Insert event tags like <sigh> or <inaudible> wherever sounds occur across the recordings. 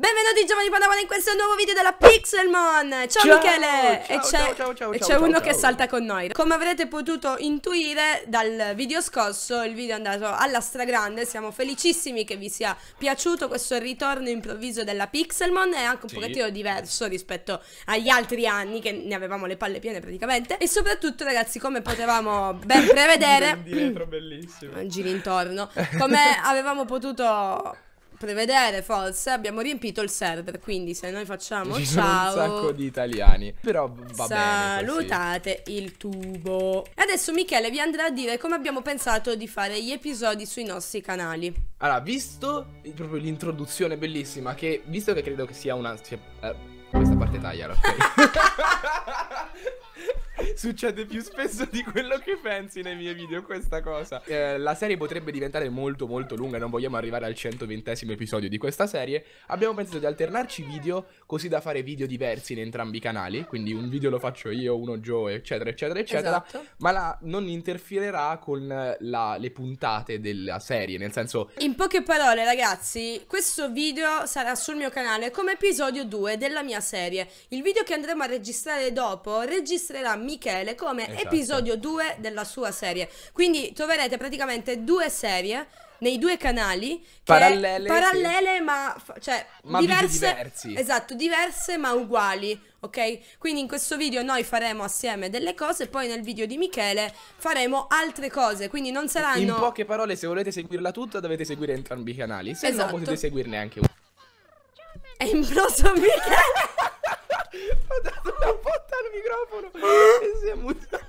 Benvenuti Giovanni Padawan in questo nuovo video della Pixelmon! Ciao, ciao Michele! Ciao, e c'è uno che salta con noi. Come avrete potuto intuire dal video scorso, il video è andato alla stragrande, siamo felicissimi che vi sia piaciuto questo ritorno improvviso della Pixelmon, è anche un sì. pochettino diverso rispetto agli altri anni che ne avevamo le palle piene praticamente. E soprattutto ragazzi, come potevamo ben <laughs> prevedere... dietro, bellissimo! <laughs> Giri intorno. <laughs> Come avevamo potuto prevedere forse abbiamo riempito il server quindi se noi facciamo Ci ciao sono un sacco di italiani però va salutate bene il tubo adesso Michele vi andrà a dire come abbiamo pensato di fare gli episodi sui nostri canali allora visto proprio l'introduzione bellissima che visto che credo che sia una eh, questa parte tagliala <laughs> ok <laughs> Succede più spesso di quello che pensi nei miei video questa cosa. Eh, la serie potrebbe diventare molto molto lunga, non vogliamo arrivare al 120 episodio di questa serie. Abbiamo pensato di alternarci video così da fare video diversi in entrambi i canali, quindi un video lo faccio io, uno Joe, eccetera, eccetera, eccetera. Esatto. Ma la, non interferirà con la, le puntate della serie, nel senso... In poche parole ragazzi, questo video sarà sul mio canale come episodio 2 della mia serie. Il video che andremo a registrare dopo registrerà Michele Michele come esatto. episodio 2 della sua serie. Quindi troverete praticamente due serie nei due canali parallele, parallele sì. ma, cioè, ma diverse, esatto, diverse ma uguali. Ok? Quindi in questo video noi faremo assieme delle cose, poi nel video di Michele faremo altre cose. Quindi non saranno. In poche parole, se volete seguirla tutta, dovete seguire entrambi i canali. Se esatto. no, potete seguirne anche uno. È imploso Michele! <laughs> ha dato una botta al microfono e si è mutato.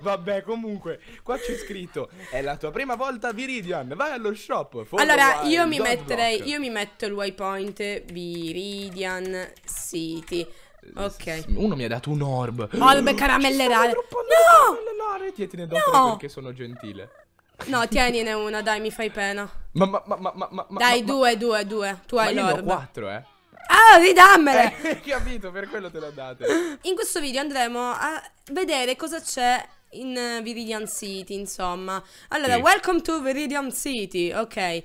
Vabbè, comunque, qua c'è scritto: È la tua prima volta, Viridian. Vai allo shop. Allora, io mi metterei. Rock. Io mi metto il waypoint Viridian City. Ok. Uno mi ha dato un orb. Orb oh, caramellerare. No! Tienine dopo no! perché sono gentile. No, tienine una, dai, mi fai pena. Ma, ma, ma, ma, ma Dai, ma, due, due, due. Tu hai l'orb. Ma io ne ho quattro, eh. Ah, ridammele! Hai eh, <laughs> capito, per quello te l'ho data. In questo video andremo a vedere cosa c'è in Viridian City, insomma. Allora, sì. welcome to Viridian City, ok.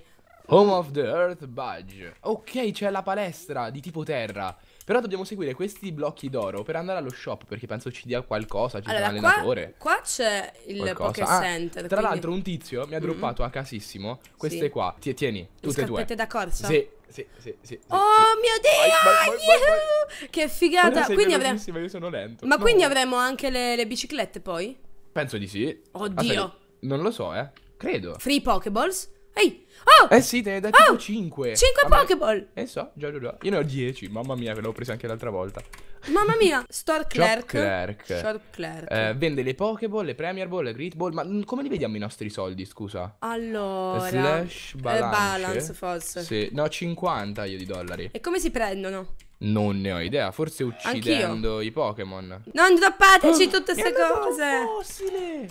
Home of the Earth Badge. Ok, c'è la palestra di tipo terra. Però dobbiamo seguire questi blocchi d'oro per andare allo shop perché penso ci dia qualcosa, ci allora, sarà l'allenatore. Qua, qua c'è il Poké ah, Center. Tra quindi... l'altro un tizio mi ha mm-hmm. droppato mm -hmm. a casissimo queste sì. qua. Ti, tieni, tutte e due. Le da corsa? Sì. Sì, sì, sì, sì. Oh mio dio! Vai, vai, vai, che figata! Quindi avremo... Io sono lento. Ma no. quindi avremo anche le, le, biciclette poi? Penso di sì. Ah, Oddio. Aspetta, non lo so, eh. Credo. Free Pokeballs? Ehi! Oh! Eh sì, te ne dai oh! 5. 5 A Pokéball. Eh so, già, già, già. Io ne ho 10. Mamma mia, ve l'ho presa anche l'altra volta. Mamma mia, Store Clerk. Clerk. Clerk. Eh, vende le Pokéball, le Premier Ball, le Great Ball. Ma come li vediamo i nostri soldi, scusa? Allora. Slash eh, balance. Eh, balance forse. Sì, no, 50 io di dollari. E come si prendono? Non ne ho idea, forse uccidendo Anch'io. i Pokémon. Non droppateci oh, tutte queste cose. Fossile.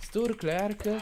Store Clerk.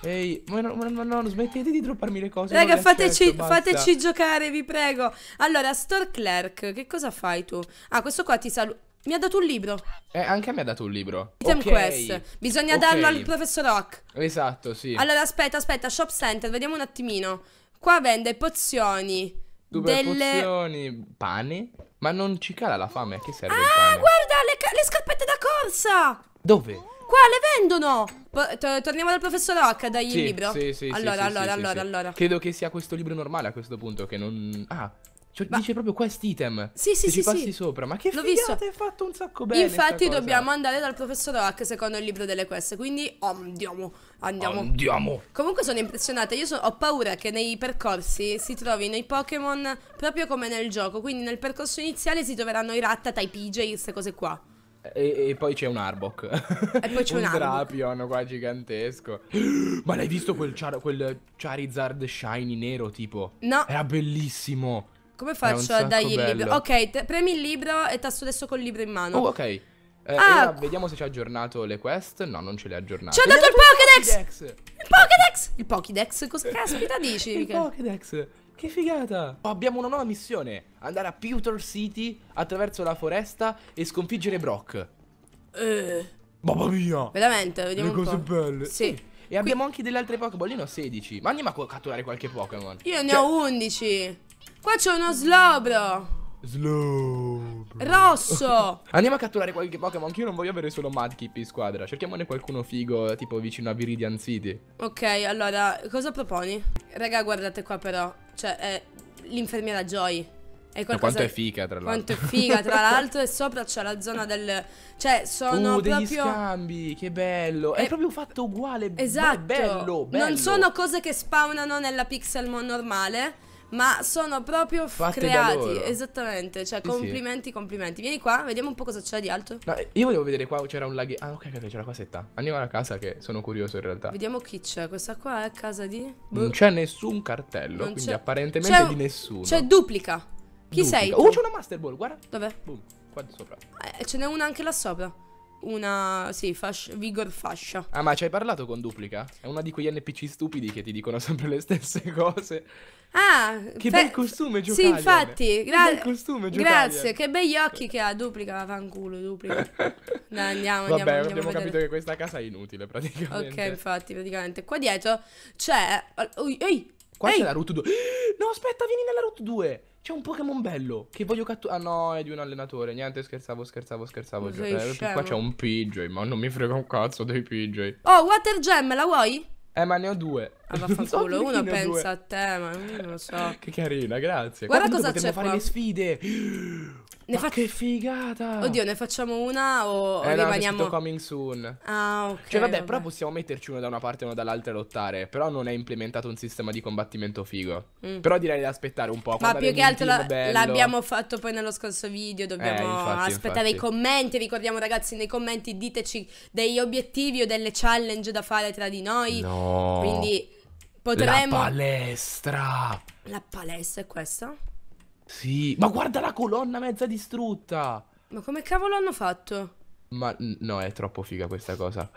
Ehi, ma no, ma no, no, smettete di dropparmi le cose. Raga, fateci, accetto, fateci giocare, vi prego. Allora, Store Clerk, che cosa fai tu? Ah, questo qua ti saluta. Mi ha dato un libro. Eh, anche a me ha dato un libro. Item okay. quest. Bisogna okay. darlo al professor Rock. Esatto, sì. Allora, aspetta, aspetta, Shop Center, vediamo un attimino. Qua vende pozioni. Due delle... pozioni, pane. Ma non ci cala la fame, a che serve Ah, guarda, le, le scarpette da corsa. Dove? Qua le vendono! torniamo dal professor Rock, dai sì, il libro. Sì, sì, allora, sì, allora, sì, allora, allora. Credo che sia questo libro normale a questo punto, che non... Ah, cioè, ma... dice proprio quest item. Sì, sì, sì. Ci passi sì. sopra. Ma che L'ho figata, hai fatto un sacco bene. Infatti, dobbiamo andare dal professor Rock secondo il libro delle quest. Quindi andiamo. Andiamo. Andiamo. Comunque sono impressionata. Io so ho paura che nei percorsi si trovino i Pokémon proprio come nel gioco. Quindi nel percorso iniziale si troveranno i Rattata, i PJ, queste cose qua. E, e, poi c'è un Arbok. E poi c'è <laughs> un, un Drapion qua gigantesco. <gasps> Ma l'hai visto quel, Char quel, Charizard shiny nero tipo? No. Era bellissimo. Come faccio a dargli bello. il libro? Ok, premi il libro e tasto adesso col libro in mano. Oh, ok. Eh, ah. Era, vediamo se ci ha aggiornato le quest. No, non ce le ha aggiornate. Ci ha dato il Pokédex! Il Pokédex! Il Pokédex? Cosa caspita <laughs> dici? il Pokédex! Che figata! Abbiamo una nuova missione. Andare a Pewter City attraverso la foresta e sconfiggere Brock. Eh. Mamma mia! Veramente, vediamo Le cose belle. Sì. E abbiamo anche delle altre Pokémon. Io ne ho 16. Ma andiamo a catturare qualche Pokémon. Io ne cioè... ho 11. Qua c'è uno Slowbro. Slowbro! Rosso. <laughs> andiamo a catturare qualche Pokémon. Anche io non voglio avere solo Madkip in squadra. Cerchiamone qualcuno figo, tipo vicino a Viridian City. Ok, allora, cosa proponi? Raga, guardate qua però. Cioè, è l'infermiera Joy. È qualcosa... quanto è figa, tra l'altro. Quanto è figa, tra <laughs> l'altro, e sopra c'è la zona del... Cioè, sono uh, proprio... degli scambi, che bello. È, è proprio fatto uguale. Esatto. Bello, bello. Non sono cose che spawnano nella Pixelmon normale ma sono proprio Fatte creati. Esattamente, cioè sì, complimenti, sì. complimenti. Vieni qua, vediamo un po' cosa c'è di alto. No, eh, io volevo vedere qua, c'era un laghetto. Ah, ok, ok, c'era la casetta. Andiamo alla casa che sono curioso in realtà. Vediamo chi c'è. Questa qua è casa di... Boh. Non c'è nessun cartello, non quindi apparentemente di nessuno. C'è duplica. Chi duplica. sei? Oh, c'è una Master Ball, guarda. Dov'è? Boom, qua di sopra. Eh, ce n'è una anche là sopra una sì, fascia, vigor fascia. Ah, ma ci hai parlato con Duplica? È una di quegli NPC stupidi che ti dicono sempre le stesse <laughs> cose. Ah, che fe- bel costume Giocaglione. Sì, infatti, gra- che bel costume Giocaglione. Grazie, che begli occhi che ha, duplica fanculo, duplica. <laughs> Dai, andiamo, andiamo. Vabbè, andiamo, abbiamo andiamo capito che questa casa è inutile praticamente. Ok, infatti, praticamente qua dietro c'è oi, oi, Qua Ehi. c'è la route 2. <gasps> No, aspetta, vieni nella route 2. C'è un Pokémon bello che voglio catturare. Ah no, è di un allenatore. Niente, scherzavo, scherzavo, scherzavo. Eh, qua c'è un PJ, ma non mi frega un cazzo dei PJ. Oh, Water Gem, la vuoi? Eh, ma ne ho due. Ah, <laughs> vaffanculo, so uno pensa due. a te, ma non lo so. Che carina, grazie. Guarda, Guarda cosa c'è fare qua. le sfide. <gasps> Ne fa... che figata! Oddio, ne facciamo una o eh, rimaniamo... No, coming soon. Ah, ok. Cioè, vabbè, vabbè, però possiamo metterci uno da una parte e uno dall'altra e lottare. Però non è implementato un sistema di combattimento figo. Mm. Però direi di aspettare un po'. Ma più che altro l'abbiamo fatto poi nello scorso video. Eh, dobbiamo eh, infatti, aspettare infatti. i commenti. Ricordiamo, ragazzi, nei commenti diteci degli obiettivi o delle challenge da fare tra di noi. No. Quindi Potremmo... La palestra! La palestra è questa? Sì, ma guarda la colonna mezza distrutta! Ma come cavolo hanno fatto? Ma no, è troppo figa questa cosa. <gasps>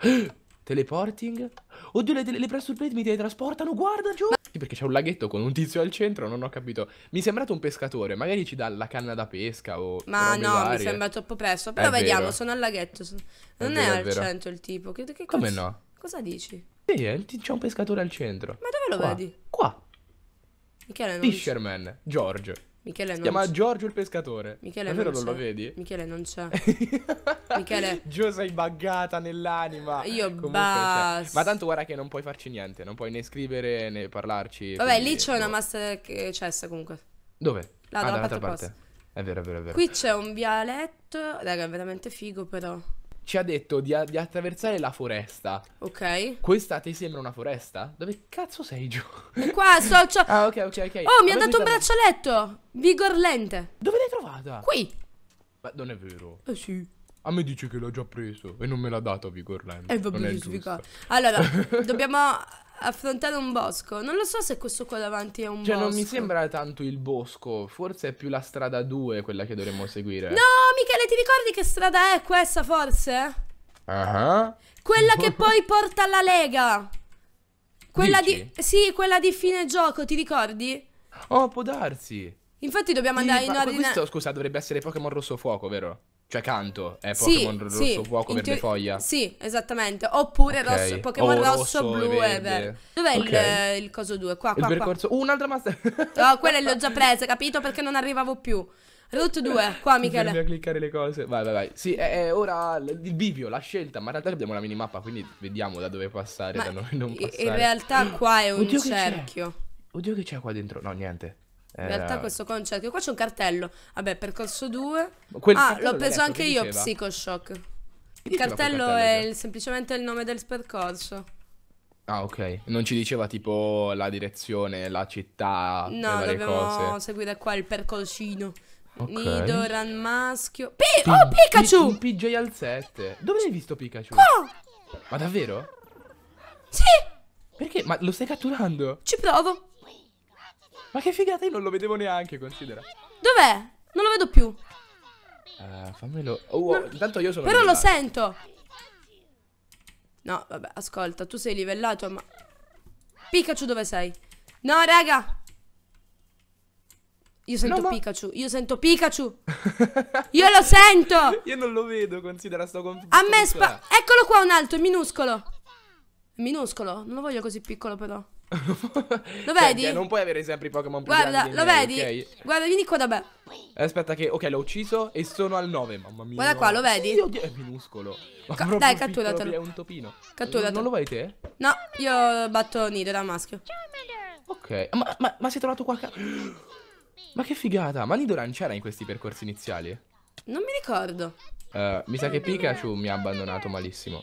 Teleporting? Oddio, le, le, le plate mi teletrasportano, guarda giù! Ma... Sì, perché c'è un laghetto con un tizio al centro, non ho capito. Mi è sembrato un pescatore, magari ci dà la canna da pesca o... Ma no, varie. mi sembra troppo presto, però è vediamo, vero. sono al laghetto. Sono... Non è, è, vero, è al centro il tipo. Che, che come no? Cosa dici? Sì, c'è un pescatore al centro. Ma lo Qua. vedi? Qua. Michele non Fisherman, Giorgio. Michele non Si chiama c'è. Giorgio il pescatore. Michele Davvero non, non lo vedi? Michele non c'è. <laughs> Michele. Gio sei buggata nell'anima. Io Comunque, cioè, basta. cioè, Ma tanto guarda che non puoi farci niente, non puoi né scrivere né parlarci. Vabbè, lì c'è una boh. massa che cessa comunque. Dove? Là, ah, dall'altra parte. È vero, è vero, è vero. Qui c'è un vialetto, raga, è veramente figo però ci ha detto di, di, attraversare la foresta. Ok. Questa ti sembra una foresta? Dove cazzo sei giù? Qua sto. <laughs> Cioè... ah, ok, ok, ok. Oh, mi ha dato un braccialetto! Vigor lente. Dove l'hai trovata? Qui. Ma non è vero. Eh sì. A me dice che l'ho già preso e non me l'ha dato Vigorlente. E eh, vabbè, non Allora, <laughs> dobbiamo affrontare un bosco. Non lo so se questo qua davanti è un cioè, bosco. Cioè, non mi sembra tanto il bosco, forse è più la strada 2 quella che dovremmo seguire. No, Michele, ti ricordi che strada è questa, forse? Ah. Uh -huh. Quella che poi porta alla Lega. Quella Dici? di Sì, quella di fine gioco, ti ricordi? Oh, può darsi. Infatti dobbiamo andare sì, in ordine. Questo, scusa, dovrebbe essere Pokémon Rosso Fuoco, vero? Cioè canto è Pokémon sì, rosso, sì, fuoco, verde, teori- foglia. Sì, esattamente. Oppure okay. rosso, Pokémon oh, rosso, rosso, blu e verde. Dov'è okay. il, eh, il, coso 2? Qua, qua, il percorso... Qua. Uh, un'altra master... no, <laughs> oh, quella l'ho già presa, capito? Perché non arrivavo più. Route 2, qua Michele. Dobbiamo cliccare le cose. Vai, vai, vai. Sì, è, ora il bivio, la scelta, ma in realtà abbiamo la minimappa, quindi vediamo da dove passare, ma da dove non passare. In realtà qua è un Oddio cerchio. Oddio che c'è qua dentro. No, niente. In realtà questo concetto. Qua c'è un cartello. Vabbè, percorso 2. Ah, l'ho preso anche io, diceva? Psychoshock. Il diceva cartello, è il, semplicemente il nome del percorso. Ah, ok. Non ci diceva tipo la direzione, la città, no, le dobbiamo cose. seguire qua il percorsino. Okay. Nidoran maschio. Pi P oh, Pikachu! Un PJ al 7. Dove hai visto Pikachu? Qua! Ma davvero? Sì! Perché? Ma lo stai catturando? Ci provo. Ma che figata, io non lo vedevo neanche, considera. Dov'è? Non lo vedo più. Uh, fammelo. Oh, oh no. intanto io sono. Però livellato. lo sento. No, vabbè, ascolta, tu sei livellato, ma. Pikachu, dove sei? No, raga. Io sento no, ma... Pikachu, io sento Pikachu. <laughs> io lo sento. Io non lo vedo, considera sto confuso. A me spa. Eccolo qua un altro, minuscolo. Minuscolo, non lo voglio così piccolo, però lo cioè, vedi? Senti, cioè, non puoi avere sempre i Pokémon più Guarda, lo miei, vedi? Okay? Guarda, vieni qua da me. Aspetta che... Ok, l'ho ucciso e sono al 9, mamma mia. Guarda qua, lo vedi? Sì, oddio, è minuscolo. Ma Ca dai, catturatelo. È un topino. Catturatelo. Non lo vai te? No, io batto Nido da maschio. Ok, ma, ma, ma sei trovato qualche... <gasps> Ma che figata, ma Nidoran c'era in questi percorsi iniziali? Non mi ricordo. Uh, mi sa che Pikachu mi ha abbandonato malissimo.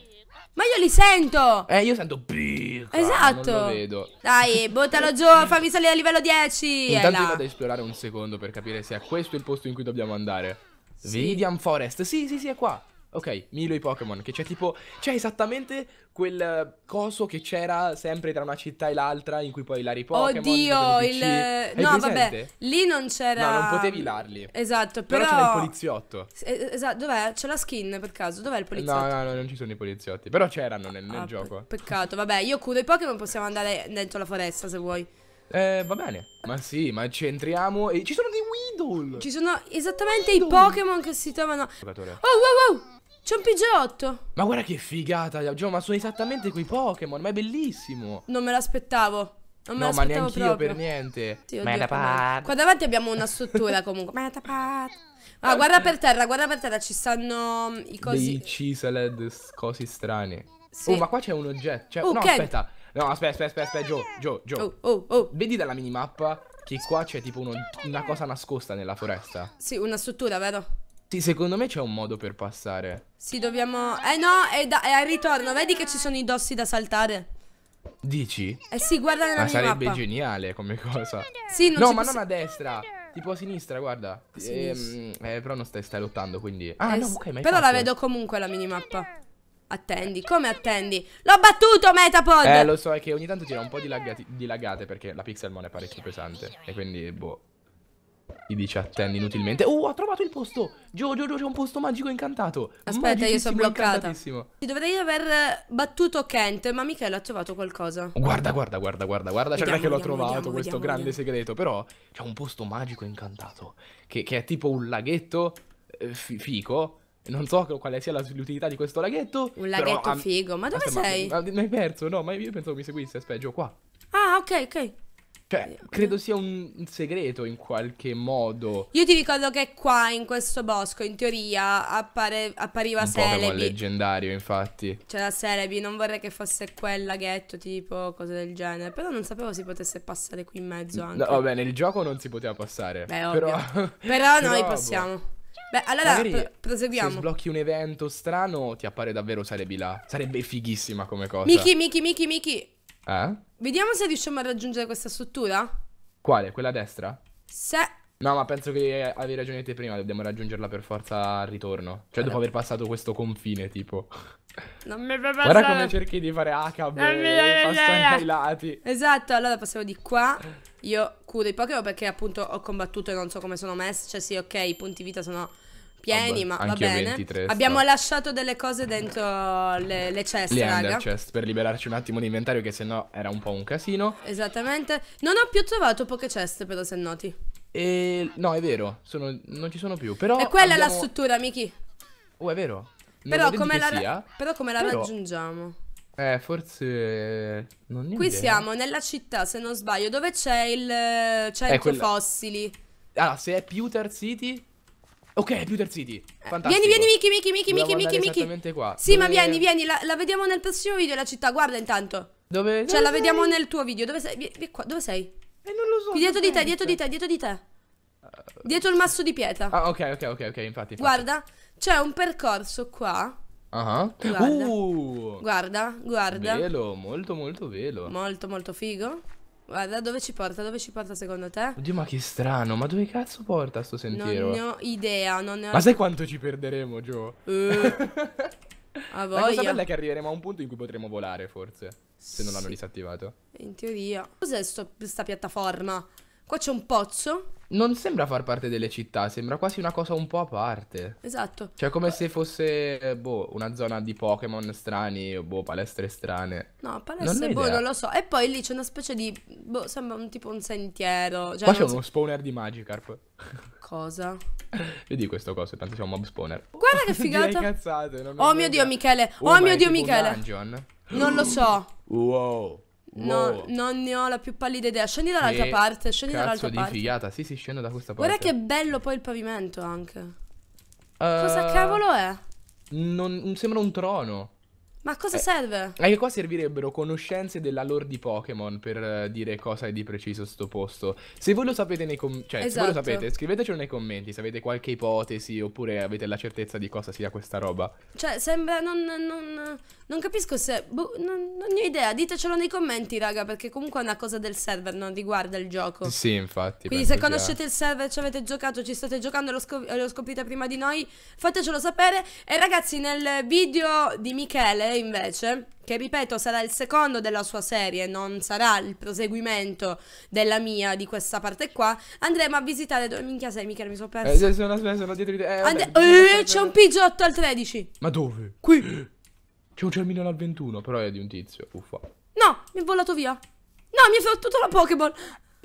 Ma io li sento! Eh, io sento picca, Esatto! Non lo vedo. Dai, <laughs> buttalo giù, fammi salire a livello 10! Intanto io vado a esplorare un secondo per capire se è questo il posto in cui dobbiamo andare. Sì. Vidian Forest, sì, sì, sì, è qua. Ok, Milo i Pokémon, che c'è tipo... C'è esattamente quel coso che c'era sempre tra una città e l'altra in cui poi lari Pokémon. Oddio, il... Hai no, presente? vabbè, lì non c'era... No, non potevi larli. Esatto, però... Però c'era il poliziotto. Eh, esatto, dov'è? C'è la skin per caso, dov'è il poliziotto? No, no, no non ci sono i poliziotti, però c'erano nel, nel ah, gioco. Peccato, vabbè, io cudo i Pokémon, possiamo andare dentro la foresta se vuoi. Eh, va bene. Ma sì, ma ci entriamo e ci sono dei Weedle. Ci sono esattamente Weedle. i Pokémon che si trovano. Oh, wow, wow. C'è un pigiotto. Ma guarda che figata, Gio, ma sono esattamente quei Pokémon, ma è bellissimo. Non me l'aspettavo. Non me no, ma neanche io per niente. Sì, oddio, Qua davanti abbiamo una struttura <laughs> comunque. Metapat. Ah, guarda per terra, guarda per terra, ci stanno i cosi. I ciseled, cose strane. Sì. Oh, ma qua c'è un oggetto. Cioè... Oh, no, Ken. aspetta. No, aspetta, aspetta, aspetta, aspetta, Gio, Gio, Gio. Oh, oh, oh. Vedi dalla minimappa che qua c'è tipo uno, una cosa nascosta nella foresta. Sì, una struttura, vero? Sì, secondo me c'è un modo per passare. Sì, dobbiamo... Eh no, è, da... è al ritorno. Vedi che ci sono i dossi da saltare. Dici? Eh sì, guarda nella ma sarebbe mappa. geniale come cosa. Sì, non no, ma non a destra. Tipo a sinistra, guarda. A Eh, eh, però non stai, stai lottando, quindi... Eh ah, eh, no, ok, Però fatto. la vedo comunque la minimappa. Attendi, come attendi? L'ho battuto, Metapod! Eh, lo so, è che ogni tanto tira un po' di, laggati, di laggate perché la Pixelmon è parecchio pesante. E quindi, boh... Gli dice attendi inutilmente. Oh, ho trovato il posto! Gio, giù giù c'è un posto magico incantato. Aspetta, io sono bloccata. dovrei aver eh, battuto Kent, ma Michele ha trovato qualcosa. Guarda, guarda, guarda, guarda, guarda. Cioè, non è che l'ho trovato vediamo, questo vediamo, grande vediamo. segreto, però c'è un posto magico incantato. Che, che è tipo un laghetto eh, fico. Non so quale sia l'utilità di questo laghetto. Un laghetto però, figo, ma dove aspetta, sei? Ma, ma, mi hai perso, no, ma io pensavo mi seguisse. Aspetta, Gio, qua. Ah, ok, ok. Cioè, eh, credo mm. sia un, un, segreto in qualche modo. Io ti ricordo che qua in questo bosco, in teoria, appare, appariva un Celebi. Pokémon leggendario, infatti. C'era Celebi, non vorrei che fosse quel laghetto, tipo, cose del genere. Però non sapevo si potesse passare qui in mezzo anche. No, vabbè, nel gioco non si poteva passare. Beh, però... <laughs> però noi possiamo. Boh. Beh, allora pro proseguiamo. Se sblocchi un evento strano, ti appare davvero Celebi là. Sarebbe fighissima come cosa. Miki, Miki, Miki, Miki. Eh? Vediamo se riusciamo a raggiungere questa struttura. Quale? Quella a destra? Se... No, ma penso che avevi ragione te prima, dobbiamo raggiungerla per forza al ritorno. Cioè, dopo eh. aver passato questo confine, tipo. Non mi fa passare. Guarda come cerchi di fare AKB, eh, passando ai lati. Esatto, allora passiamo di qua. Io curo i Pokémon perché appunto ho combattuto e non so come sono messi. Cioè, sì, ok, i punti vita sono pieni, ma va bene. 23, Abbiamo sto. lasciato delle cose dentro le, le chest, le raga. chest, per liberarci un attimo di inventario che sennò era un po' un casino. Esattamente. Non ho più trovato poche chest, però, se noti. E... No, è vero, sono... non ci sono più, però... E quella abbiamo... è la struttura, Miki. Oh, è vero. Non però come, la... Sia, però come la però... raggiungiamo? Eh, forse... Non Qui idea. siamo, nella città, se non sbaglio, dove c'è il centro eh, quella... fossili. Ah, se è più City, Ok, Pewter City. Eh, Fantastico. Vieni, vieni, Miki, Miki, Miki, Miki, Miki, Miki. Esattamente qua. Sì, Dove... ma vieni, vieni. La, la, vediamo nel prossimo video la città. Guarda intanto. Dove? Cioè, Dove la sei? vediamo nel tuo video. Dove sei? Vieni qua. Dove sei? E eh, non lo so. dietro di te, dietro di te, dietro di te. Eh, dietro il masso di pietra. Ah, ok, ok, ok, ok, infatti. infatti. Guarda, c'è un percorso qua. Ah, uh -huh. guarda. Uh. guarda, guarda. Velo, molto, molto velo. Molto, molto figo. Guarda, dove ci porta? Dove ci porta secondo te? Oddio, ma che strano, ma dove cazzo porta sto sentiero? Non ne ho idea, non ne ho... Ma sai quanto ci perderemo, Gio? Uh. <laughs> A voglia. La cosa bella è che arriveremo a un punto in cui potremo volare, forse, se non l'hanno sì. disattivato. In teoria. Cos'è questa piattaforma? Qua c'è un pozzo non sembra far parte delle città, sembra quasi una cosa un po' a parte. Esatto. Cioè, come se fosse, boh, una zona di Pokémon strani, o boh, palestre strane. No, palestre, non boh, idea. non lo so. E poi lì c'è una specie di, boh, sembra un tipo un sentiero. Cioè, Qua c'è so... uno spawner di Magikarp. Cosa? Vedi <laughs> questo coso, cose, tanto siamo mob spawner. Guarda che <laughs> figata! cazzate, non oh mio Dio, Michele! Oh, oh mio Dio, Michele! Non lo so. Wow. Wow. No, non ne ho la più pallida idea. Scendi dall'altra che parte, scendi dall'altra parte. Cazzo di figata, sì sì, scendo da questa parte. Guarda che bello poi il pavimento anche. Uh, Cosa cavolo è? Non, sembra un trono. Ma a cosa eh, serve? Anche eh, qua servirebbero conoscenze della lore di Pokémon per eh, dire cosa è di preciso sto posto. Se voi lo sapete nei commenti, cioè esatto. se voi lo esatto. sapete, scrivetecelo nei commenti se avete qualche ipotesi oppure avete la certezza di cosa sia questa roba. Cioè, sembra non, non, non capisco se boh, non, non, ne ho idea, ditecelo nei commenti, raga, perché comunque è una cosa del server, non riguarda il gioco. Sì, infatti. Quindi se conoscete già. il server, ci avete giocato, ci state giocando e lo, scop lo scoprite prima di noi, fatecelo sapere e ragazzi, nel video di Michele invece, che ripeto sarà il secondo della sua serie, non sarà il proseguimento della mia, di questa parte qua, andremo a visitare... dove Minchia sei, mica mi sono perso. Eh, sono, sono dietro di te. Eh, And... eh c'è un pigiotto al 13. Ma dove? Qui. C'è un cermino al 21, però è di un tizio, uffa. No, mi è volato via. No, mi ha fottuto la Pokéball.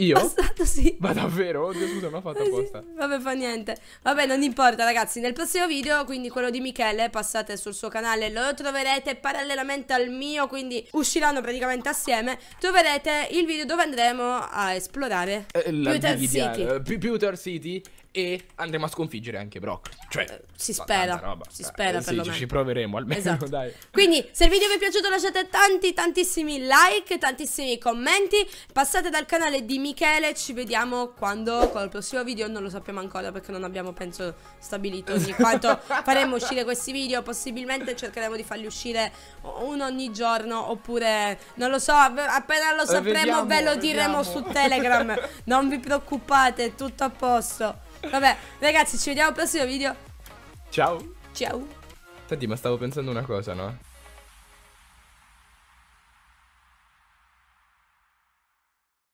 Io? Passato, sì. Ma davvero? Oddio, scusa, non ho fatto apposta. vabbè, fa niente. Vabbè, non importa, ragazzi. Nel prossimo video, quindi quello di Michele, passate sul suo canale, lo troverete parallelamente al mio, quindi usciranno praticamente assieme. Troverete il video dove andremo a esplorare eh, Pewter City. Eh, Più Pewter City e andremo a sconfiggere anche Brock. Cioè, eh, si spera, roba. si spera eh, perlomeno. ci proveremo almeno, esatto. <laughs> dai. Quindi, se il video vi è piaciuto lasciate tanti, tantissimi like, tantissimi commenti, passate dal canale di Michele, ci vediamo quando, col prossimo video, non lo sappiamo ancora perché non abbiamo, penso, stabilito di <laughs> quanto faremo uscire questi video, possibilmente cercheremo di farli uscire uno ogni giorno, oppure, non lo so, appena lo eh, sapremo vediamo, ve lo vediamo. diremo su Telegram, <laughs> non vi preoccupate, è tutto a posto. Vabbè, ragazzi, ci vediamo al prossimo video. Ciao. Ciao. Senti, ma stavo pensando una cosa, no?